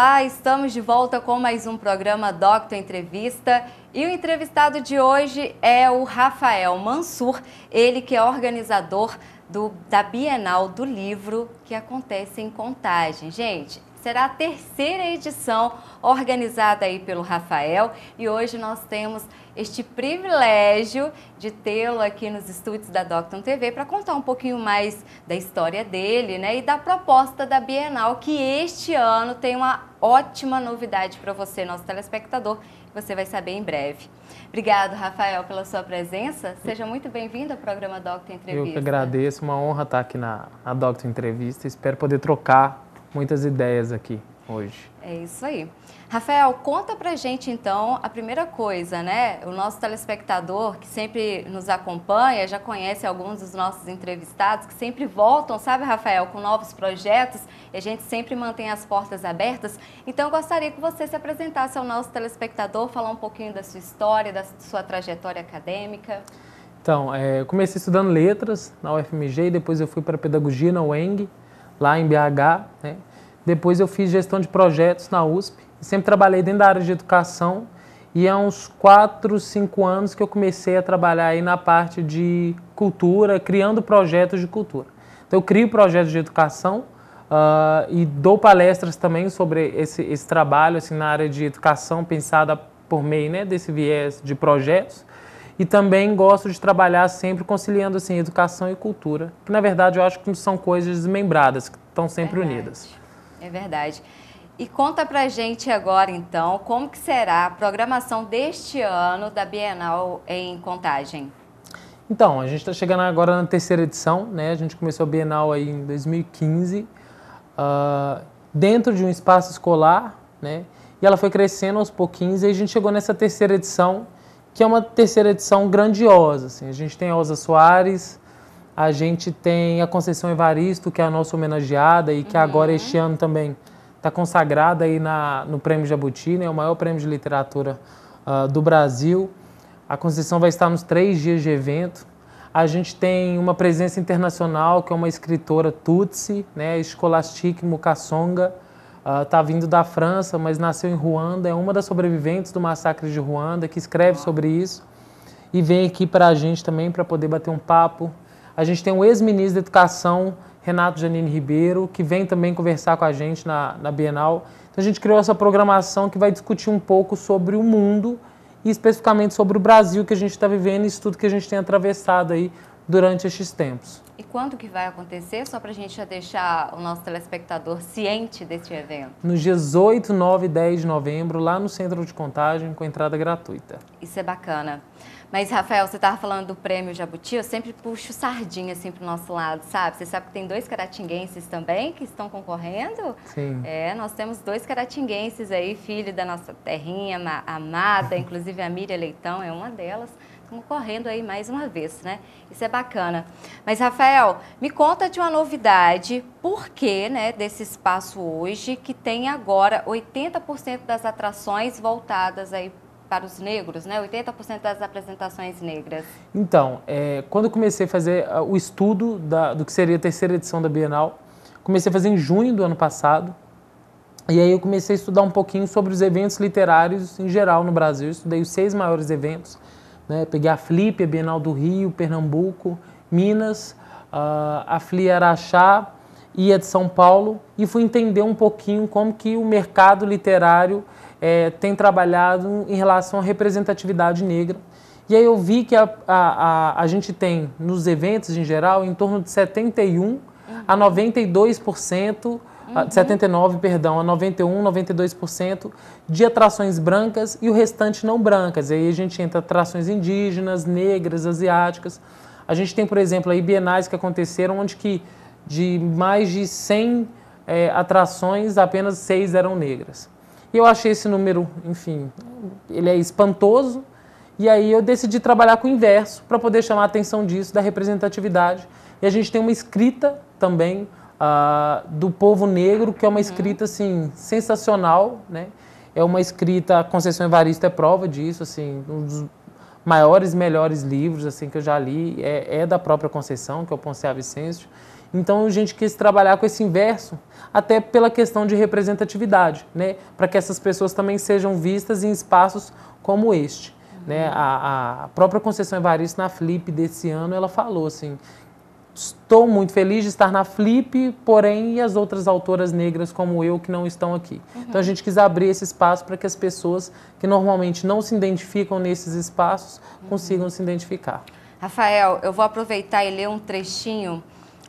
Olá, estamos de volta com mais um programa Docto Entrevista e o entrevistado de hoje é o Rafael Mansur, ele que é organizador do, da Bienal do Livro que acontece em Contagem. Gente, será a terceira edição organizada aí pelo Rafael e hoje nós temos este privilégio de tê-lo aqui nos estúdios da Docton TV para contar um pouquinho mais da história dele, né, e da proposta da Bienal que este ano tem uma ótima novidade para você, nosso telespectador, que você vai saber em breve. Obrigado, Rafael, pela sua presença. Seja muito bem-vindo ao programa Doctor Entrevista. Eu que agradeço, uma honra estar aqui na, na Doctor Entrevista. Espero poder trocar muitas ideias aqui hoje. É isso aí. Rafael, conta pra gente então a primeira coisa, né? O nosso telespectador que sempre nos acompanha, já conhece alguns dos nossos entrevistados que sempre voltam, sabe, Rafael, com novos projetos e a gente sempre mantém as portas abertas. Então, eu gostaria que você se apresentasse ao nosso telespectador, falar um pouquinho da sua história, da sua trajetória acadêmica. Então, é, eu comecei estudando letras na UFMG e depois eu fui para pedagogia na UENG lá em BH. Né? Depois eu fiz gestão de projetos na USP. Sempre trabalhei dentro da área de educação. E há uns 4, 5 anos que eu comecei a trabalhar aí na parte de cultura, criando projetos de cultura. Então eu crio projetos de educação uh, e dou palestras também sobre esse, esse trabalho assim, na área de educação pensada por meio né, desse viés de projetos. E também gosto de trabalhar sempre conciliando assim, educação e cultura, que na verdade eu acho que são coisas desmembradas, que estão sempre verdade. unidas. É verdade. E conta pra gente agora então, como que será a programação deste ano da Bienal em Contagem? Então, a gente está chegando agora na terceira edição, né? A gente começou a Bienal aí em 2015, uh, ah, dentro de um espaço escolar, né? E ela foi crescendo aos pouquinhos e a gente chegou nessa terceira edição, que é uma terceira edição grandiosa. Assim. A gente tem a Osa Soares, a gente tem a Conceição Evaristo, que é a nossa homenageada e que uhum. agora este ano também está consagrada aí na, no Prêmio Jabuti, né, o maior prêmio de literatura uh, do Brasil. A Conceição vai estar nos três dias de evento. A gente tem uma presença internacional, que é uma escritora Tutsi, né, Scholastic Mukasonga, está ah, uh, vindo da França, mas nasceu em Ruanda, é uma das sobreviventes do massacre de Ruanda, que escreve sobre isso e vem aqui para a gente também para poder bater um papo. A gente tem o um ex-ministro da Educação, Renato Janine Ribeiro, que vem também conversar com a gente na, na Bienal. Então a gente criou essa programação que vai discutir um pouco sobre o mundo e especificamente sobre o Brasil que a gente está vivendo e isso tudo que a gente tem atravessado aí durante estes tempos. E quando que vai acontecer? Só para a gente já deixar o nosso telespectador ciente deste evento. Nos dias 8, 9 e 10 de novembro, lá no Centro de Contagem, com entrada gratuita. Isso é bacana. Mas, Rafael, você estava falando do prêmio Jabuti, eu sempre puxo sardinha assim para o nosso lado, sabe? Você sabe que tem dois caratinguenses também que estão concorrendo? Sim. É, nós temos dois caratinguenses aí, filho da nossa terrinha amada, inclusive a Miriam Leitão é uma delas concorrendo aí mais uma vez, né? Isso é bacana. Mas, Rafael, me conta de uma novidade, por que né, desse espaço hoje que tem agora 80% das atrações voltadas aí para os negros, né? 80% das apresentações negras. Então, é, quando eu comecei a fazer ah, o estudo da, do que seria a terceira edição da Bienal, comecei a fazer em junho do ano passado, e aí eu comecei a estudar um pouquinho sobre os eventos literários em geral no Brasil. Eu estudei os seis maiores eventos né? Peguei a Flip, a Bienal do Rio, Pernambuco, Minas, ah, a Fli Araxá e a de São Paulo e fui entender um pouquinho como que o mercado literário é, tem trabalhado em relação à representatividade negra. E aí eu vi que a, a, a, a gente tem, nos eventos em geral, em torno de 71% a 92% ah, uhum. 79%, perdão, a 91%, 92% de atrações brancas e o restante não brancas. aí a gente entra atrações indígenas, negras, asiáticas. A gente tem, por exemplo, aí bienais que aconteceram onde que de mais de 100 é, atrações, apenas seis eram negras. E eu achei esse número, enfim, ele é espantoso. E aí eu decidi trabalhar com o inverso para poder chamar a atenção disso, da representatividade. E a gente tem uma escrita também uh, do povo negro, que é uma escrita uhum. assim sensacional, né? É uma escrita, Conceição Evaristo é prova disso, assim, um dos maiores, melhores livros assim que eu já li é, é da própria Conceição, que é o Ponce Vicêncio. Então a gente quis trabalhar com esse inverso, até pela questão de representatividade, né? para que essas pessoas também sejam vistas em espaços como este. Né? Uhum. A, a, própria Conceição Evaristo, na Flip desse ano, ela falou assim, Estou muito feliz de estar na Flip, porém, e as outras autoras negras como eu que não estão aqui. Uhum. Então a gente quis abrir esse espaço para que as pessoas que normalmente não se identificam nesses espaços uhum. consigam se identificar. Rafael, eu vou aproveitar e ler um trechinho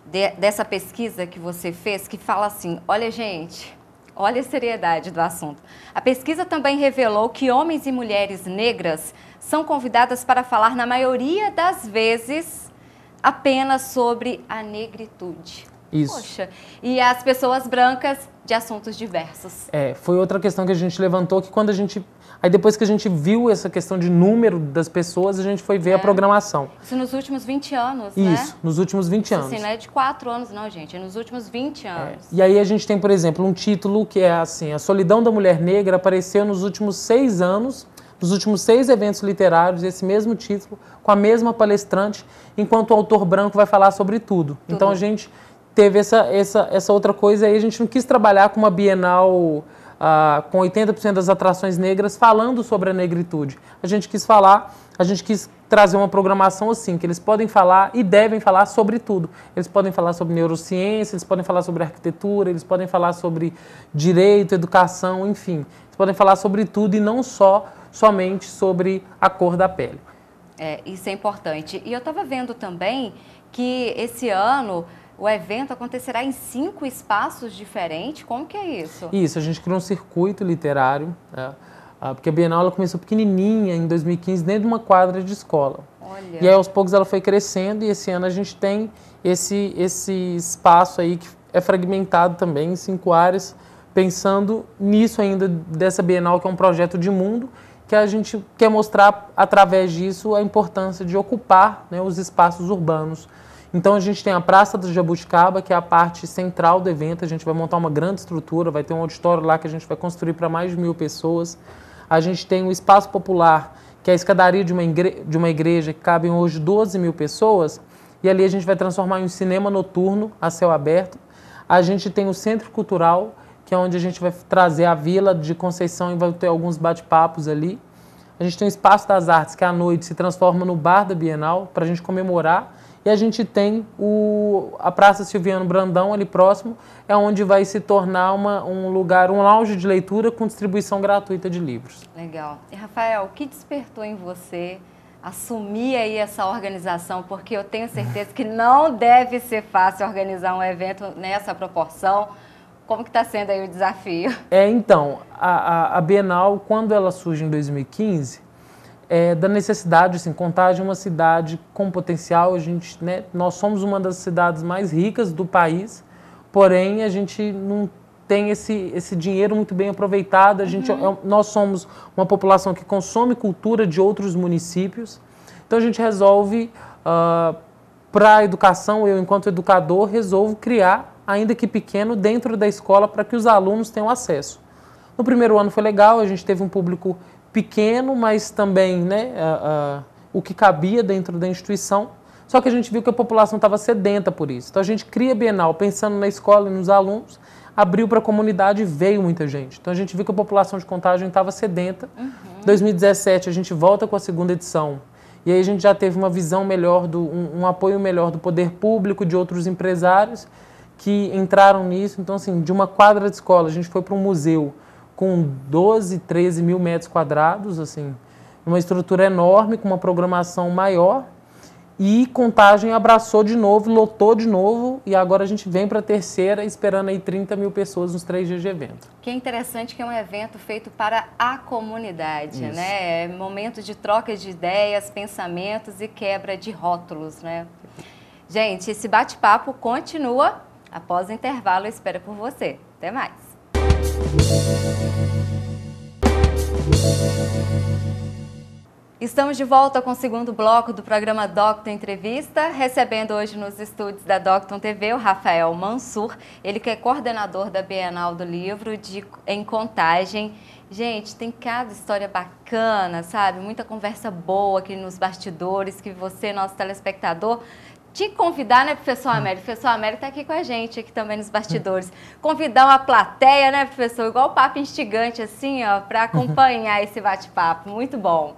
de, dessa pesquisa que você fez que fala assim: olha, gente, olha a seriedade do assunto. A pesquisa também revelou que homens e mulheres negras são convidadas para falar, na maioria das vezes, apenas sobre a negritude. Isso. Poxa, e as pessoas brancas de assuntos diversos. É, foi outra questão que a gente levantou que quando a gente Aí depois que a gente viu essa questão de número das pessoas, a gente foi ver é. a programação. Isso nos últimos 20 anos, Isso, né? Isso, nos últimos 20 Isso, assim, anos. Assim, não é de 4 anos não, gente, é nos últimos 20 é. anos. É. E aí a gente tem, por exemplo, um título que é assim, A Solidão da Mulher Negra apareceu nos últimos 6 anos nos últimos seis eventos literários, esse mesmo título, com a mesma palestrante, enquanto o autor branco vai falar sobre tudo. tudo. Então a gente teve essa, essa, essa outra coisa aí, a gente não quis trabalhar com uma bienal. Uh, com 80% das atrações negras falando sobre a negritude. A gente quis falar, a gente quis trazer uma programação assim, que eles podem falar e devem falar sobre tudo. Eles podem falar sobre neurociência, eles podem falar sobre arquitetura, eles podem falar sobre direito, educação, enfim. Eles podem falar sobre tudo e não só somente sobre a cor da pele. É, isso é importante. E eu estava vendo também que esse ano o evento acontecerá em cinco espaços diferentes. Como que é isso? Isso, a gente criou um circuito literário, né? ah, porque a Bienal ela começou pequenininha em 2015 dentro de uma quadra de escola. Olha. E aí, aos poucos ela foi crescendo e esse ano a gente tem esse, esse espaço aí que é fragmentado também em cinco áreas, pensando nisso ainda dessa Bienal que é um projeto de mundo que a gente quer mostrar através disso a importância de ocupar né, os espaços urbanos. Então a gente tem a Praça do Jabuticaba, que é a parte central do evento. A gente vai montar uma grande estrutura, vai ter um auditório lá que a gente vai construir para mais de mil pessoas. A gente tem o Espaço Popular, que é a escadaria de uma, igreja, de uma igreja que cabem hoje 12 mil pessoas. E ali a gente vai transformar em um cinema noturno a céu aberto. A gente tem o Centro Cultural, que é onde a gente vai trazer a Vila de Conceição e vai ter alguns bate-papos ali. A gente tem o Espaço das Artes, que à noite se transforma no bar da Bienal, para a gente comemorar. E a gente tem o, a Praça Silviano Brandão, ali próximo, é onde vai se tornar uma, um lugar, um lounge de leitura com distribuição gratuita de livros. Legal. E, Rafael, o que despertou em você assumir aí essa organização? Porque eu tenho certeza que não deve ser fácil organizar um evento nessa proporção, como que está sendo aí o desafio? É, então, a, a, Bienal, quando ela surge em 2015, é, da necessidade, assim, Contagem é uma cidade com potencial, a gente, né, nós somos uma das cidades mais ricas do país, porém a gente não tem esse, esse dinheiro muito bem aproveitado, a gente, uhum. É nós somos uma população que consome cultura de outros municípios, então a gente resolve, uh, ah, para a educação, eu enquanto educador resolvo criar ainda que pequeno, dentro da escola para que os alunos tenham acesso. No primeiro ano foi legal, a gente teve um público pequeno, mas também né, o que cabia dentro da instituição. Só que a gente viu que a população estava sedenta por isso. Então a gente cria Bienal pensando na escola e nos alunos, abriu para a comunidade e veio muita gente. Então a gente viu que a população de contagem estava sedenta. Uhum. 2017 a gente volta com a segunda edição. E aí a gente já teve uma visão melhor, do, um, um apoio melhor do poder público, de outros empresários que entraram nisso. Então, assim, de uma quadra de escola, a gente foi para um museu com 12, 13 mil metros quadrados, assim, uma estrutura enorme, com uma programação maior. E Contagem abraçou de novo, lotou de novo, e agora a gente vem para a terceira, esperando aí 30 mil pessoas nos três dias de evento. Que é interessante que é um evento feito para a comunidade, Isso. né? É momento de troca de ideias, pensamentos e quebra de rótulos, né? Gente, esse bate-papo continua Após o intervalo, eu espero por você. Até mais! Estamos de volta com o segundo bloco do programa Docton Entrevista, recebendo hoje nos estúdios da Docton TV o Rafael Mansur, ele que é coordenador da Bienal do Livro de, em Contagem. Gente, tem cada história bacana, sabe? Muita conversa boa aqui nos bastidores que você, nosso telespectador, te convidar, né, professor Américo? O hum. professor Américo está aqui com a gente, aqui também nos bastidores. Convidar uma plateia, né, professor? Igual papo instigante, assim, ó, para acompanhar esse bate-papo. Muito bom.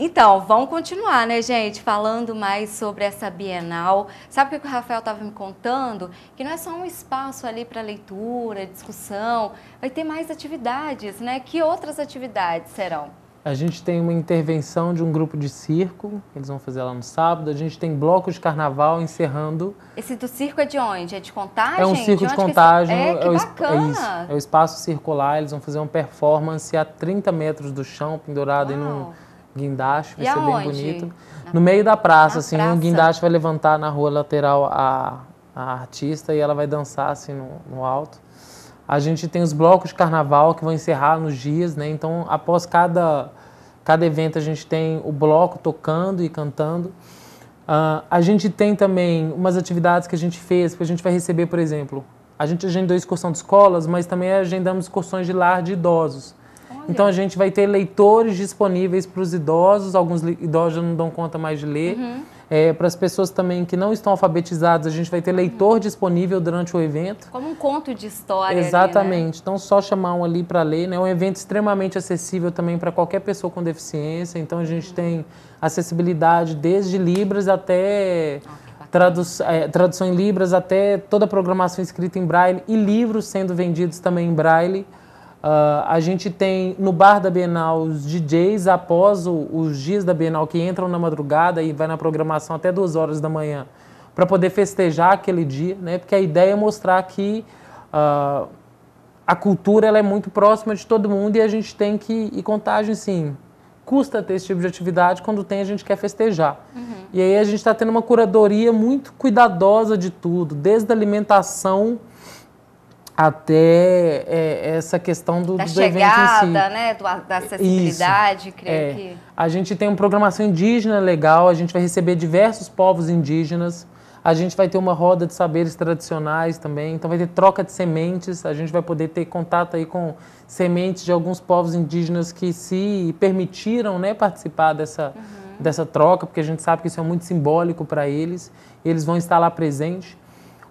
Então, vamos continuar, né, gente, falando mais sobre essa Bienal. Sabe o que o Rafael estava me contando? Que não é só um espaço ali para leitura, discussão, vai ter mais atividades, né? Que outras atividades serão? A gente tem uma intervenção de um grupo de circo, eles vão fazer lá no sábado. A gente tem bloco de carnaval encerrando. Esse do circo é de onde? É de contagem? É um circo de, de contagem. Que... É, que é, É, é, o espaço circular, eles vão fazer uma performance a 30 metros do chão, pendurado em um guindaste, vai e ser aonde? bem bonito. Na... No meio da praça, assim, praça. um guindaste vai levantar na rua lateral a, a artista e ela vai dançar assim no, no alto a gente tem os blocos de carnaval que vão encerrar nos dias, né? Então, após cada, cada evento, a gente tem o bloco tocando e cantando. Uh, a gente tem também umas atividades que a gente fez, que a gente vai receber, por exemplo, a gente agendou excursão de escolas, mas também agendamos excursões de lar de idosos. Então a gente vai ter leitores disponíveis para os idosos, alguns idosos já não dão conta mais de ler. Uhum. É, para as pessoas também que não estão alfabetizadas, a gente vai ter leitor uhum. disponível durante o evento. Como um conto de história. Exatamente. Ali, né? Então, só chamar um ali para ler. Né? É né? um evento extremamente acessível também para qualquer pessoa com deficiência. Então, a gente uhum. tem acessibilidade desde Libras até. Okay. Ah, Tradu é, tradução em Libras, até toda a programação escrita em Braille e livros sendo vendidos também em Braille. Uh, a gente tem no bar da Bienal os DJs após o, os dias da Bienal que entram na madrugada e vai na programação até duas horas da manhã para poder festejar aquele dia, né? Porque a ideia é mostrar que uh, a cultura ela é muito próxima de todo mundo e a gente tem que e contagem sim custa ter esse tipo de atividade quando tem a gente quer festejar. Uhum. E aí a gente está tendo uma curadoria muito cuidadosa de tudo, desde a alimentação até é, essa questão do, da do chegada, evento si. né, do, da acessibilidade, creio é. que... A gente tem uma programação indígena legal, a gente vai receber diversos povos indígenas, a gente vai ter uma roda de saberes tradicionais também, então vai ter troca de sementes, a gente vai poder ter contato aí com sementes de alguns povos indígenas que se permitiram né, participar dessa, uhum. dessa troca, porque a gente sabe que isso é muito simbólico para eles, eles vão estar lá presentes.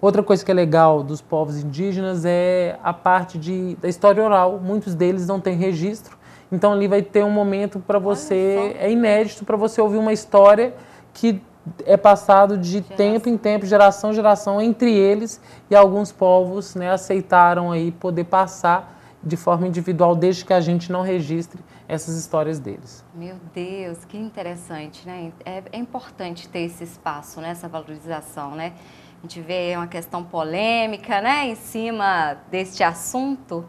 Outra coisa que é legal dos povos indígenas é a parte de, da história oral. Muitos deles não têm registro, então ali vai ter um momento para você, é inédito para você ouvir uma história que é passado de geração. tempo em tempo, geração em geração entre eles e alguns povos, né, aceitaram aí poder passar de forma individual desde que a gente não registre essas histórias deles. Meu Deus, que interessante, né? É, é importante ter esse espaço, né, essa valorização, né? A gente vê uma questão polêmica né, em cima deste assunto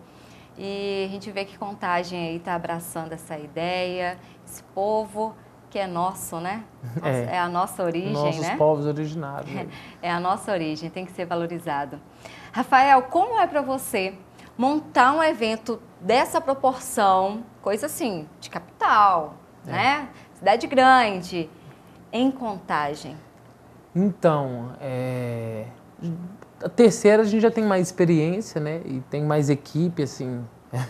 e a gente vê que Contagem aí está abraçando essa ideia, esse povo que é nosso, né? Nossa, é. é. a nossa origem, Nossos né? povos originários. É, é a nossa origem, tem que ser valorizado. Rafael, como é para você montar um evento dessa proporção, coisa assim, de capital, é. né? Cidade grande, em Contagem? Então, é... a terceira a gente já tem mais experiência, né? E tem mais equipe, assim.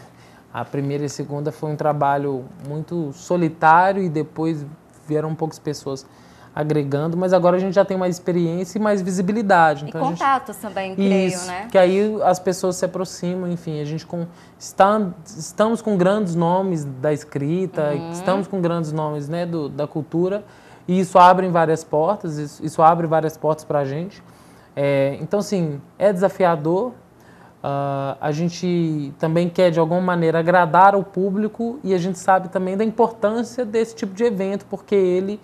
A primeira e a segunda foi um trabalho muito solitário e depois vieram poucas pessoas agregando, mas agora a gente já tem mais experiência e mais visibilidade. Então, e contatos gente... também, creio, Isso, né? Que aí as pessoas se aproximam, enfim, a gente com... Está... estamos com grandes nomes da escrita, uhum. estamos com grandes nomes né, do, da cultura, e isso abre várias portas, isso, isso abre várias portas para a gente. É, então, sim, é desafiador. Uh, a gente também quer, de alguma maneira, agradar o público e a gente sabe também da importância desse tipo de evento, porque ele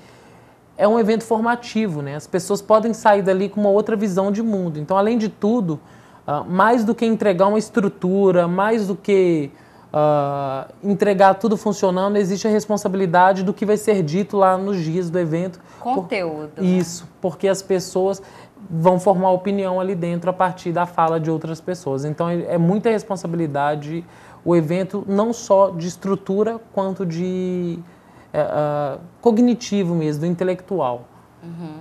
é um evento formativo, né? As pessoas podem sair dali com uma outra visão de mundo. Então, além de tudo, uh, mais do que entregar uma estrutura, mais do que uh, entregar tudo funcionando, existe a responsabilidade do que vai ser dito lá nos dias do evento. Conteúdo. Por... Né? Isso, porque as pessoas vão formar opinião ali dentro a partir da fala de outras pessoas. Então é, é muita responsabilidade o evento, não só de estrutura, quanto de uh, cognitivo mesmo, do intelectual. Uhum.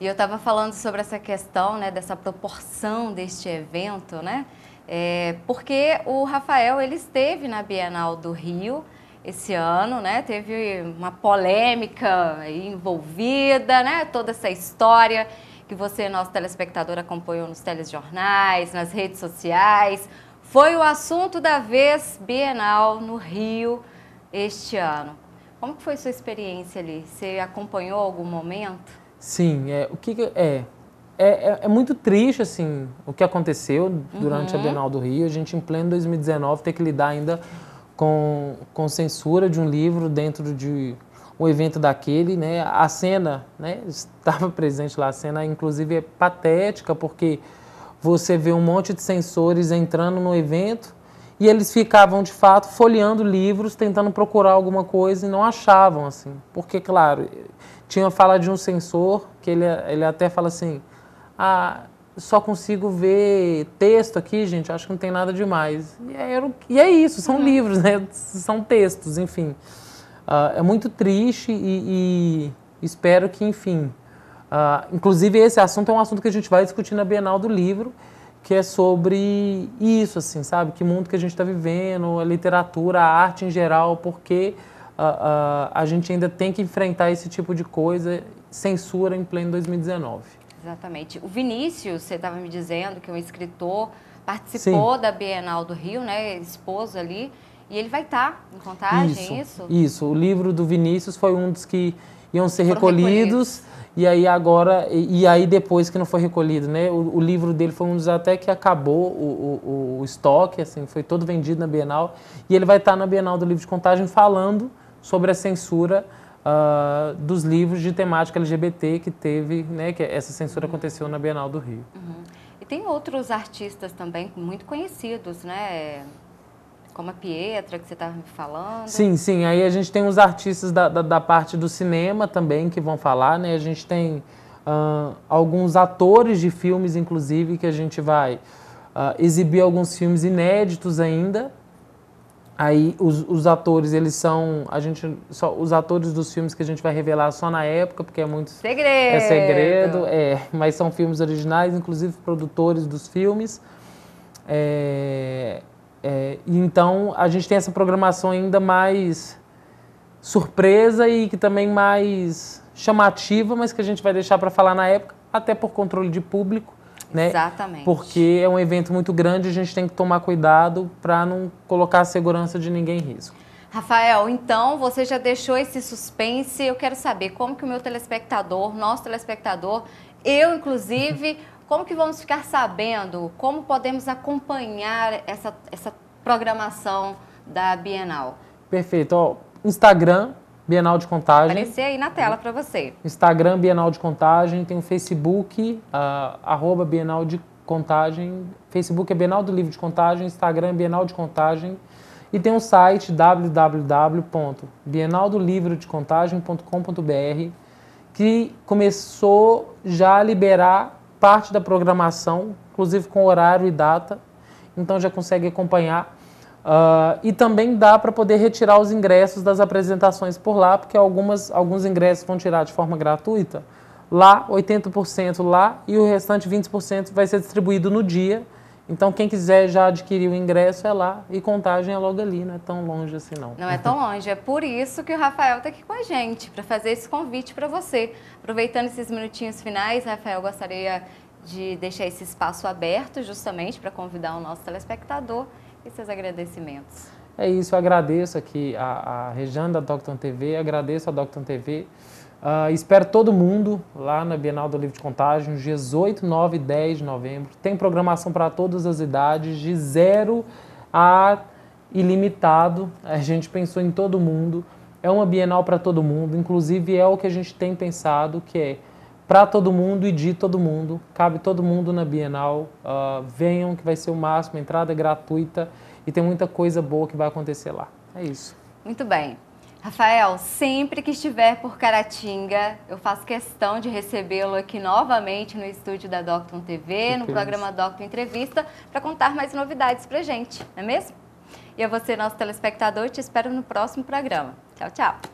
E eu estava falando sobre essa questão, né, dessa proporção deste evento, né? É, porque o Rafael ele esteve na Bienal do Rio esse ano, né? Teve uma polêmica envolvida, né? Toda essa história que você, nosso telespectador, acompanhou nos telejornais, nas redes sociais. Foi o assunto da vez Bienal no Rio este ano. Como que foi sua experiência ali? Você acompanhou algum momento? Sim, é, o que, que é é, é, é, muito triste, assim, o que aconteceu durante uhum. a Bienal do Rio. A gente, em pleno 2019, ter que lidar ainda com, com censura de um livro dentro de um evento daquele, né? A cena, né? Estava presente lá a cena, inclusive é patética, porque você vê um monte de censores entrando no evento e eles ficavam de fato folheando livros, tentando procurar alguma coisa e não achavam assim, porque claro tinha fala de um censor que ele ele até fala assim, ah, só consigo ver texto aqui, gente, acho que não tem nada demais. E é, e é isso, são uhum. livros, né? São textos, enfim. Ah, é muito triste e, e espero que, enfim. Ah, inclusive, esse assunto é um assunto que a gente vai discutir na Bienal do Livro, que é sobre isso, assim, sabe? Que mundo que a gente está vivendo, a literatura, a arte em geral, porque a, a, a gente ainda tem que enfrentar esse tipo de coisa, censura em pleno 2019. Exatamente. O Vinícius, você estava me dizendo que é um escritor, participou Sim. da Bienal do Rio, né? Esposo ali. E ele vai estar tá em contagem, isso, isso, isso? O livro do Vinícius foi um dos que iam ser recolhidos, E aí agora, e, e, aí depois que não foi recolhido, né? O, o, livro dele foi um dos até que acabou o, o, o estoque, assim, foi todo vendido na Bienal. E ele vai estar tá na Bienal do Livro de Contagem falando sobre a censura uh, dos livros de temática LGBT que teve, né, que essa censura aconteceu na Bienal do Rio. Uhum. E tem outros artistas também muito conhecidos, né? Como a Pietra, que você estava tá me falando. Sim, sim. Aí a gente tem os artistas da, da, da, parte do cinema também que vão falar, né? A gente tem uh, alguns atores de filmes, inclusive, que a gente vai uh, exibir alguns filmes inéditos ainda, Aí os, os atores, eles são. A gente, só, os atores dos filmes que a gente vai revelar só na época, porque é muito. É segredo! É segredo, é. Mas são filmes originais, inclusive produtores dos filmes. É, é, então a gente tem essa programação ainda mais surpresa e que também mais chamativa, mas que a gente vai deixar para falar na época, até por controle de público. Né? Exatamente. Porque é um evento muito grande, a gente tem que tomar cuidado para não colocar a segurança de ninguém em risco. Rafael, então você já deixou esse suspense. Eu quero saber como que o meu telespectador, nosso telespectador, eu inclusive, como que vamos ficar sabendo, como podemos acompanhar essa, essa programação da Bienal? Perfeito. Ó, Instagram, Bienal de Contagem. Aparecer aí na tela para você. Instagram, Bienal de Contagem, tem o Facebook, uh, arroba Bienal de Contagem. Facebook é Bienal do Livro de Contagem, Instagram é Bienal de Contagem. E tem um site www.bienaldolivrodecontagem.com.br que começou já a liberar parte da programação, inclusive com horário e data. Então já consegue acompanhar Uh, e também dá para poder retirar os ingressos das apresentações por lá, porque algumas, alguns ingressos vão tirar de forma gratuita. Lá, 80% lá e o restante 20% vai ser distribuído no dia. Então, quem quiser já adquirir o ingresso é lá e contagem é logo ali, não é tão longe assim não. Não é tão longe, é por isso que o Rafael está aqui com a gente, para fazer esse convite para você. Aproveitando esses minutinhos finais, Rafael, gostaria de deixar esse espaço aberto justamente para convidar o nosso telespectador e seus agradecimentos. É isso, eu agradeço aqui a, a Rejane da Docton TV, agradeço a Docton TV. Uh, ah, espero todo mundo lá na Bienal do Livro de Contagem, 18, 9 e 10 de novembro. Tem programação para todas as idades, de zero a ilimitado. A gente pensou em todo mundo. É uma Bienal para todo mundo, inclusive é o que a gente tem pensado, que é para todo mundo e de todo mundo. Cabe todo mundo na Bienal. Uh, venham, que vai ser o máximo. Entrada é gratuita e tem muita coisa boa que vai acontecer lá. É isso. Muito bem. Rafael, sempre que estiver por Caratinga, eu faço questão de recebê-lo aqui novamente no estúdio da Docton TV, que no programa Docton Entrevista, para contar mais novidades para gente, não é mesmo? E a você, nosso telespectador, te espero no próximo programa. Tchau, tchau.